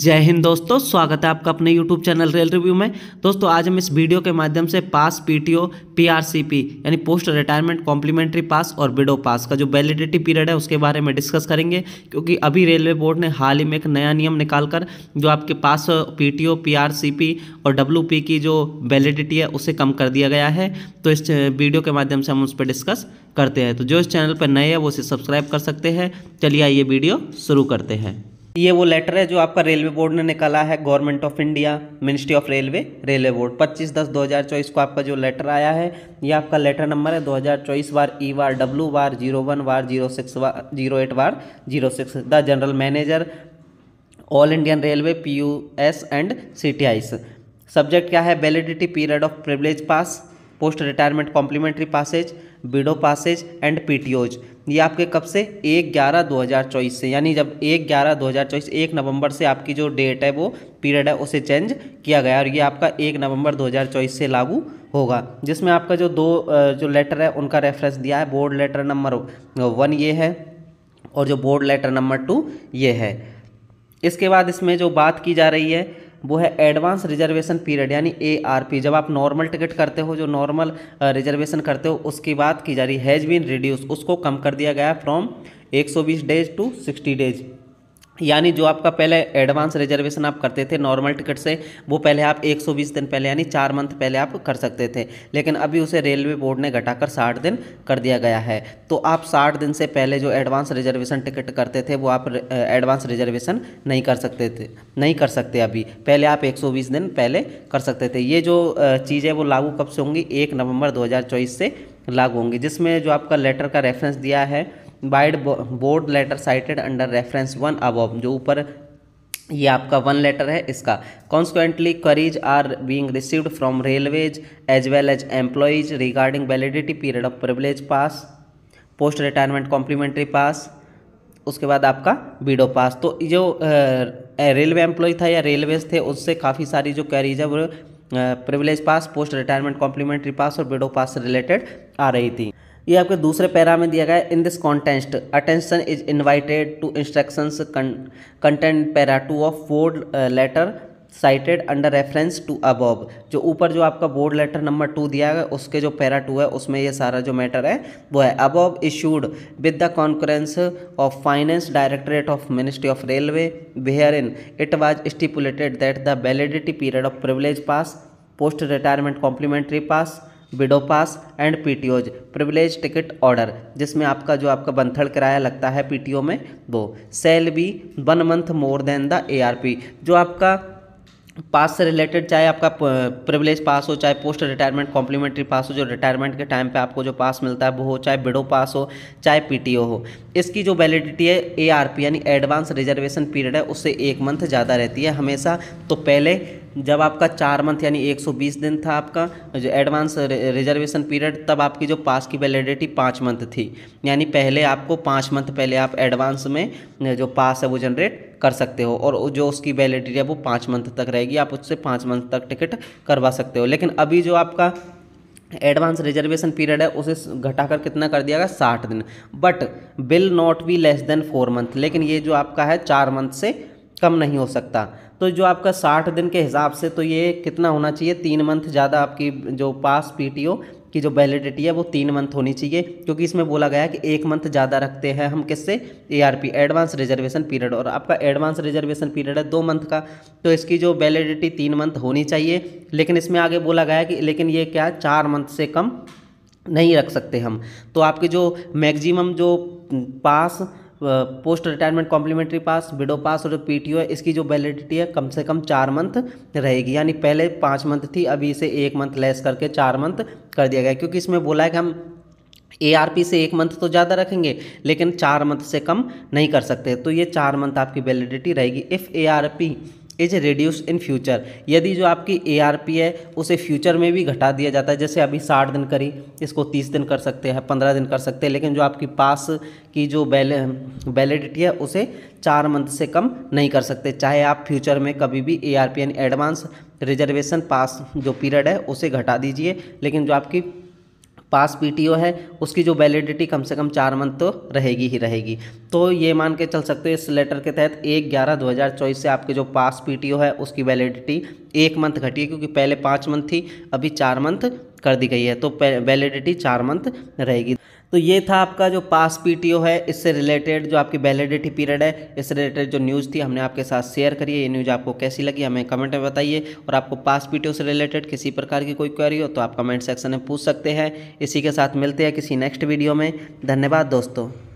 जय हिंद दोस्तों स्वागत है आपका अपने यूट्यूब चैनल रेल रिव्यू में दोस्तों आज हम इस वीडियो के माध्यम से पास पीटीओ पीआरसीपी यानी पोस्ट रिटायरमेंट कॉम्प्लीमेंट्री पास और बिडो पास का जो वैलिडिटी पीरियड है उसके बारे में डिस्कस करेंगे क्योंकि अभी रेलवे बोर्ड ने हाल ही में एक नया नियम निकाल कर जो आपके पास पी टी और डब्ल्यू की जो वैलिडिटी है उसे कम कर दिया गया है तो इस वीडियो के माध्यम से हम उस पर डिस्कस करते हैं तो जो इस चैनल पर नए हैं वो इसे सब्सक्राइब कर सकते हैं चलिए आइए वीडियो शुरू करते हैं ये वो लेटर है जो आपका रेलवे बोर्ड ने निकाला है government of India ministry of railway railway board 25 दस 2024 को आपका जो लेटर आया है ये आपका लेटर नंबर है 2024 bar E bar W bar zero one bar zero six bar zero eight bar zero six the general manager all Indian railway P U S and C T आईस subject क्या है validity period of privilege pass post retirement complimentary passes widow passes and PTOs ये आपके कब से एक ग्यारह दो हज़ार चौबीस से यानी जब एक ग्यारह दो हज़ार चौबीस एक नवंबर से आपकी जो डेट है वो पीरियड है उसे चेंज किया गया और ये आपका एक नवंबर दो हज़ार चौबीस से लागू होगा जिसमें आपका जो दो जो लेटर है उनका रेफरेंस दिया है बोर्ड लेटर नंबर वन ये है और जो बोर्ड लेटर नंबर टू ये है इसके बाद इसमें जो बात की जा रही है वो है एडवांस रिजर्वेशन पीरियड यानी ए जब आप नॉर्मल टिकट करते हो जो नॉर्मल रिजर्वेशन करते हो उसकी बात की जा रही हैज़ बीन रिड्यूस उसको कम कर दिया गया फ्रॉम 120 डेज टू 60 डेज यानी जो आपका पहले एडवांस रिजर्वेशन आप करते थे नॉर्मल टिकट से वो पहले आप 120 दिन पहले यानी चार मंथ पहले आप कर सकते थे लेकिन अभी उसे रेलवे बोर्ड ने घटाकर 60 दिन कर दिया गया है तो आप 60 दिन से पहले जो एडवांस रिजर्वेशन टिकट करते थे वो आप एडवांस रिजर्वेशन नहीं कर सकते थे नहीं कर सकते अभी पहले आप एक दिन पहले कर सकते थे ये जो चीज़ें वो लागू कब से होंगी एक नवम्बर दो से लागू होंगी जिसमें जो आपका लेटर का रेफरेंस दिया है vide board letter cited under reference one अब जो ऊपर ये आपका वन लेटर है इसका consequently queries are being received from railways as well as employees regarding validity period of privilege pass post retirement complimentary pass उसके बाद आपका बीडो पास तो जो रेलवे एम्प्लॉय था या रेलवेज थे उससे काफ़ी सारी जो कैरीज है वो privilege pass post retirement complimentary pass और बीडो पास से रिलेटेड आ रही थी ये आपके दूसरे पैरा में दिया गया है in this context attention is invited to instructions content para two of four letter cited under reference two above जो ऊपर जो आपका बोर्ड लेटर नंबर टू दिया है उसके जो पैरा टू है उसमें ये सारा जो मैटर है वो है above issued with the conference of finance directorate of ministry of railway wherein it was stipulated that the validity period of privilege pass post retirement complimentary pass widow pass and PTOs privilege ticket order जिसमें आपका जो आपका बंथड़ किराया लगता है PTO में वो shall be one month more than the ARP जो आपका पास से रिलेटेड चाहे आपका प्रिविलेज पास हो चाहे पोस्ट रिटायरमेंट कॉम्प्लीमेंट्री पास हो जो रिटायरमेंट के टाइम पे आपको जो पास मिलता है वो हो चाहे बिडो पास हो चाहे पीटीओ हो इसकी जो वैलिडिटी है एआरपी यानी एडवांस रिजर्वेशन पीरियड है उससे एक मंथ ज़्यादा रहती है हमेशा तो पहले जब आपका चार मंथ यानी 120 दिन था आपका जो एडवांस रिजर्वेशन पीरियड तब आपकी जो पास की वैलिडिटी पाँच मंथ थी यानी पहले आपको पाँच मंथ पहले आप एडवांस में जो पास है वो जनरेट कर सकते हो और जो उसकी वैलिडिटी है वो पाँच मंथ तक रहेगी आप उससे पाँच मंथ तक टिकट करवा सकते हो लेकिन अभी जो आपका एडवांस रिजर्वेशन पीरियड है उसे घटाकर कितना कर दिया गया साठ दिन but will not be less than four month लेकिन ये जो आपका है चार मंथ से कम नहीं हो सकता तो जो आपका साठ दिन के हिसाब से तो ये कितना होना चाहिए तीन मंथ ज़्यादा आपकी जो पास पीटीओ कि जो वैलिडिटी है वो तीन मंथ होनी चाहिए क्योंकि इसमें बोला गया है कि एक मंथ ज़्यादा रखते हैं हम किससे पी एडवांस रिजर्वेशन पीरियड और आपका एडवांस रिजर्वेशन पीरियड है दो मंथ का तो इसकी जो वैलिडिटी तीन मंथ होनी चाहिए लेकिन इसमें आगे बोला गया है कि लेकिन ये क्या चार मंथ से कम नहीं रख सकते हम तो आपके जो मैक्सिमम जो pass post retirement complimentary pass widow pass और पी टी ओ इसकी जो वैलिडिटी है कम से कम चार मंथ रहेगी यानी पहले पाँच मंथ थी अभी इसे एक मंथ लेस करके चार मंथ कर दिया गया क्योंकि इसमें बोला है कि हम ए से एक मंथ तो ज़्यादा रखेंगे लेकिन चार मंथ से कम नहीं कर सकते तो ये चार मंथ आपकी वैलिडिटी रहेगी if a is reduce in future यदि जो आपकी ए है उसे फ्यूचर में भी घटा दिया जाता है जैसे अभी साठ दिन करी इसको तीस दिन कर सकते हैं पंद्रह दिन कर सकते हैं लेकिन जो आपकी पास की जो बैले वैलिडिटी है उसे चार मंथ से कम नहीं कर सकते चाहे आप फ्यूचर में कभी भी ए आर एडवांस रिजर्वेशन पास जो पीरियड है उसे घटा दीजिए लेकिन जो आपकी पास पीटीओ है उसकी जो वैलिडिटी कम से कम चार मंथ तो रहेगी ही रहेगी तो ये मान के चल सकते हो इस लेटर के तहत एक ग्यारह दो हज़ार चौबीस से आपके जो पास पीटीओ है उसकी वैलिडिटी एक मंथ घटी है क्योंकि पहले पाँच मंथ थी अभी चार मंथ कर दी गई है तो वैलिडिटी चार मंथ रहेगी तो ये था आपका जो पास पीटीओ है इससे रिलेटेड जो आपकी वैलिडिटी पीरियड है इससे रिलेटेड जो न्यूज़ थी हमने आपके साथ शेयर करी है ये न्यूज़ आपको कैसी लगी हमें कमेंट में बताइए और आपको पास पीटीओ से रिलेटेड किसी प्रकार की कोई क्वेरी हो तो आप कमेंट सेक्शन में पूछ सकते हैं इसी के साथ मिलते हैं किसी नेक्स्ट वीडियो में धन्यवाद दोस्तों